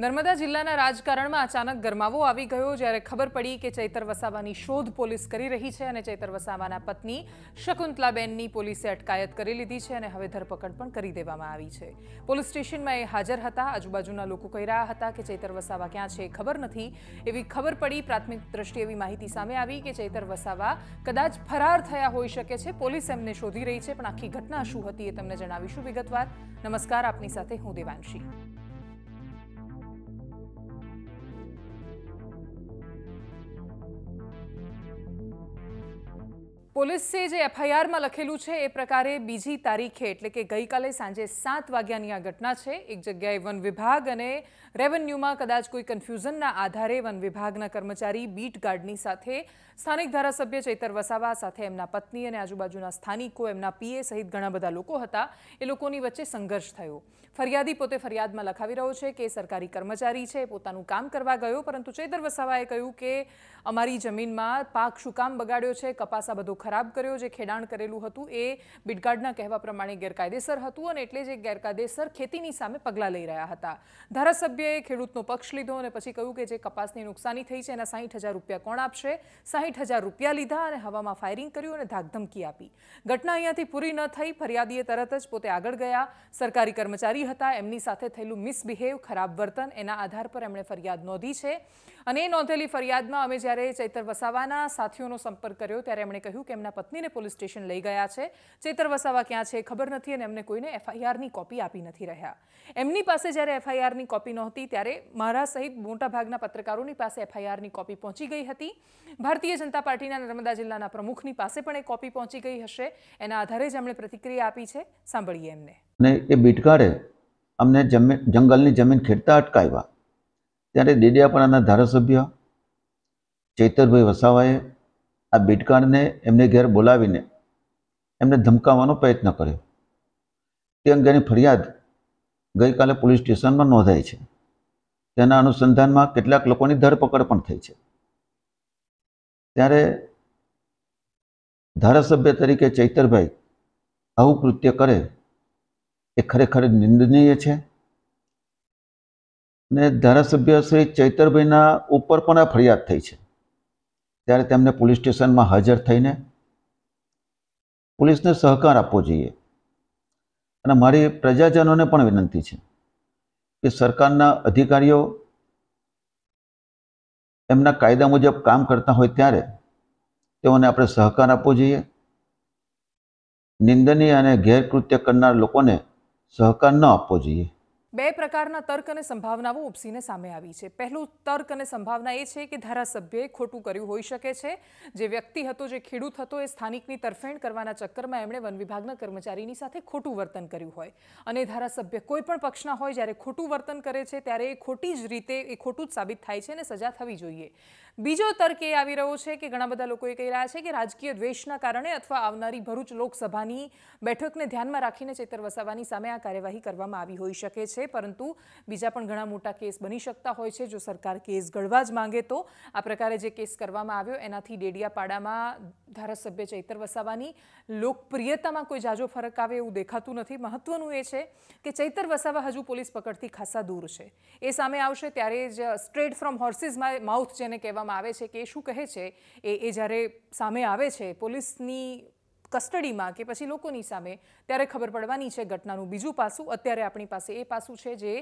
નર્મદા જિલ્લાના રાજકારણમાં અચાનક ગરમાવો આવી ગયો જ્યારે ખબર પડી કે ચૈતર વસાવાની શોધ પોલીસ કરી રહી છે અને ચૈતર વસાવાના પત્ની શકુંતલાબેનની પોલીસે અટકાયત કરી લીધી છે અને હવે ધરપકડ પણ કરી દેવામાં આવી છે પોલીસ સ્ટેશનમાં એ હાજર હતા આજુબાજુના લોકો કહી રહ્યા હતા કે ચૈતર વસાવા ક્યાં છે ખબર નથી એવી ખબર પડી પ્રાથમિક દ્રષ્ટિએ એવી માહિતી સામે આવી કે ચૈતર વસાવા કદાચ ફરાર થયા હોઈ શકે છે પોલીસ એમને શોધી રહી છે પણ આખી ઘટના શું હતી એ તમને જણાવીશું વિગતવાર નમસ્કાર આપની સાથે હું દેવાંશી પોલીસે જે એફઆઈઆરમાં લખેલું છે એ પ્રકારે બીજી તારીખે એટલે કે ગઈકાલે સાંજે સાત વાગ્યાની આ ઘટના છે એક જગ્યાએ વન વિભાગ અને રેવન્યુમાં કદાચ કોઈ કન્ફ્યુઝનના આધારે વન વિભાગના કર્મચારી બીટ ગાર્ડની સાથે સ્થાનિક ધારાસભ્ય ચૈતર વસાવા સાથે એમના પત્ની અને આજુબાજુના સ્થાનિકો એમના પીએ સહિત ઘણા બધા લોકો હતા એ લોકોની વચ્ચે સંઘર્ષ થયો ફરિયાદી પોતે ફરિયાદમાં લખાવી રહ્યો છે કે સરકારી કર્મચારી છે પોતાનું કામ કરવા ગયો પરંતુ ચૈતર વસાવાએ કહ્યું કે અમારી જમીનમાં પાક શું કામ બગાડ્યો છે કપાસા બધો ખરાબ કર્યો જે ખેડાણ કરેલું હતું એ બિડગાર્ડના કહેવા પ્રમાણે ગેરકાયદેસર હતું અને એટલે જે ગેરકાયદેસર ખેતીની સામે પગલાં લઈ રહ્યા હતા ધારાસભ્યએ ખેડૂતનો પક્ષ લીધો અને પછી કહ્યું કે જે કપાસની નુકસાની થઈ છે એના સાહીઠ હજાર રૂપિયા કોણ આપશે સાહીઠ હજાર રૂપિયા લીધા અને હવામાં ફાયરિંગ કર્યું અને ધાકધમકી આપી ઘટના અહીંયાથી પૂરી ન થઈ ફરિયાદીએ તરત જ પોતે આગળ ગયા સરકારી કર્મચારી હતા એમની સાથે થયેલું મિસબિહેવ ખરાબ વર્તન એના આધાર પર એમણે ફરિયાદ નોંધી છે અને એ નોંધેલી ફરિયાદમાં અમે જ્યારે ચેતર વસાવાના સાથીઓનો સંપર્ક કર્યો ત્યારે એમણે કહ્યું કે એમના પત્નીને પોલીસ સ્ટેશન લઈ ગયા છે ચેતર વસાવા ક્યાં છે ખબર નથી અને એમને કોઈને એફઆઈઆરની કોપી આપી નથી રહ્યા એમની પાસે જ્યારે એફઆઈઆરની કોપી નહોતી ત્યારે મારા સહિત મોટાભાગના પત્રકારોની પાસે એફઆઈઆરની કોપી પહોંચી ગઈ હતી ભારતીય જનતા પાર્ટીના નર્મદા જિલ્લાના પ્રમુખની પાસે પણ એ કોપી પહોંચી ગઈ હશે એના આધારે જ એમણે પ્રતિક્રિયા આપી છે સાંભળીએ એમને અને એ બીટકારે અમને જંગલની જમીન ખેડતા અટકાવ્યા ત્યારે ડેડિયાપાડાના ધારાસભ્ય ચૈતરભાઈ વસાવાએ આ બીટકાણને એમને ઘેર બોલાવીને એમને ધમકાવવાનો પ્રયત્ન કર્યો તે અંગેની ફરિયાદ ગઈકાલે પોલીસ સ્ટેશનમાં નોંધાઈ છે તેના અનુસંધાનમાં કેટલાક લોકોની ધરપકડ પણ થઈ છે ત્યારે ધારાસભ્ય તરીકે ચૈતરભાઈ આવું કૃત્ય કરે એ ખરેખર નિંદનીય છે ને ધારાસભ્ય શ્રી ચૈતરભાઈના ઉપર પણ આ ફરિયાદ થઈ છે ત્યારે તેમને પોલીસ સ્ટેશનમાં હાજર થઈને પોલીસને સહકાર આપવો જોઈએ અને મારી પ્રજાજનોને પણ વિનંતી છે કે સરકારના અધિકારીઓ એમના કાયદા મુજબ કામ કરતા હોય ત્યારે તેઓને આપણે સહકાર આપવો જોઈએ નિંદનીય અને ગેરકૃત્ય કરનાર લોકોને સહકાર ન આપવો જોઈએ બે પ્રકારના તર્ક અને સંભાવનાઓ ઉપસીને સામે આવી છે પહેલું તર્ક અને સંભાવના એ છે કે ધારાસભ્યએ ખોટું કર્યું હોઈ શકે છે જે વ્યક્તિ હતો જે ખેડૂત હતો એ સ્થાનિકની તરફેણ કરવાના ચક્કરમાં એમણે વન વિભાગના કર્મચારીની સાથે ખોટું વર્તન કર્યું હોય અને ધારાસભ્ય કોઈ પણ પક્ષના હોય જ્યારે ખોટું વર્તન કરે છે ત્યારે એ ખોટી જ રીતે એ ખોટું જ સાબિત થાય છે અને સજા થવી જોઈએ બીજો તર્ક એ આવી રહ્યો છે કે ઘણા બધા લોકોએ કહી રહ્યા છે કે રાજકીય દ્વેષના કારણે અથવા આવનારી ભરૂચ લોકસભાની બેઠકને ધ્યાનમાં રાખીને ચેતર વસાવાની સામે આ કાર્યવાહી કરવામાં આવી હોઈ શકે છે છે પરંતુ બીજા પણ ઘણા મોટા કેસ બની શકતા હોય છે જો સરકાર કેસ ઘડવા જ માંગે તો આ પ્રકારે જે કેસ કરવામાં આવ્યો એનાથી ડેડિયાપાડામાં ધારાસભ્ય ચૈતર વસાવાની લોકપ્રિયતામાં કોઈ જાજો ફરક આવે એવું દેખાતું નથી મહત્વનું એ છે કે ચૈતર વસાવા હજુ પોલીસ પકડથી ખાસા દૂર છે એ સામે આવશે ત્યારે જ સ્ટ્રેટ ફ્રોમ હોર્સિસ માઉથ જેને કહેવામાં આવે છે કે શું કહે છે એ એ જ્યારે સામે આવે છે પોલીસની કસ્ટડીમાં કે પછી લોકોની સામે ત્યારે ખબર પડવાની છે ઘટનાનું બીજું પાસું અત્યારે આપણી પાસે એ પાસું છે જે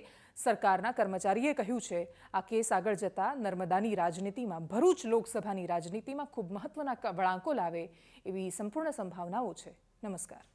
સરકારના કર્મચારીએ કહ્યું છે આ કેસ આગળ જતા નર્મદાની રાજનીતિમાં ભરૂચ લોકસભાની રાજનીતિમાં ખૂબ મહત્વના વળાંકો લાવે એવી સંપૂર્ણ સંભાવનાઓ છે નમસ્કાર